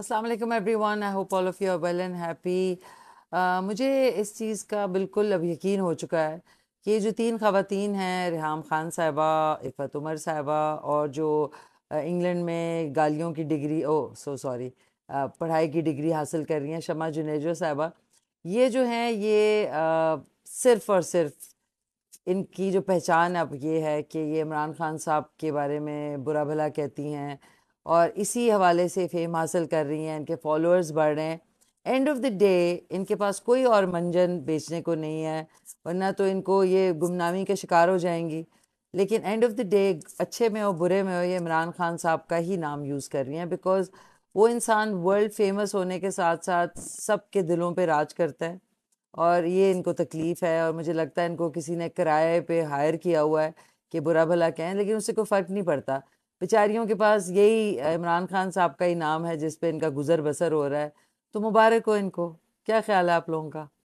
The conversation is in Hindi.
अस्सलाम वालेकुम everyone I hope all of you are well and happy मुझे इस चीज़ का बिल्कुल अब यकीन हो चुका है कि ये जो तीन खातन हैं रिहाम ख़ान साहबा इफ़त उमर साहबा और जो इंग्लैंड में गालियों की डिग्री ओ सो सॉरी पढ़ाई की डिग्री हासिल कर रही हैं शमा जुनेजो साहबा ये जो हैं ये आ, सिर्फ और सिर्फ इनकी जो पहचान अब ये है कि ये इमरान खान साहब के बारे में बुरा भला कहती हैं और इसी हवाले से फेम हासिल कर रही हैं इनके फॉलोअर्स बढ़ रहे हैं एंड ऑफ द डे इनके पास कोई और मंजन बेचने को नहीं है वरना तो इनको ये गुमनामी के शिकार हो जाएंगी लेकिन एंड ऑफ द डे अच्छे में हो बुरे में हो ये इमरान खान साहब का ही नाम यूज़ कर रही हैं बिकॉज वो इंसान वर्ल्ड फेमस होने के साथ साथ सब के दिलों पे राज करता है और ये इनको तकलीफ़ है और मुझे लगता है इनको किसी ने किराए पे हायर किया हुआ है कि बुरा भला कहें लेकिन उससे कोई फ़र्क नहीं पड़ता बेचारियों के पास यही इमरान खान साहब का ही नाम है जिसपे इनका गुजर बसर हो रहा है तो मुबारक हो इनको क्या ख्याल है आप लोगों का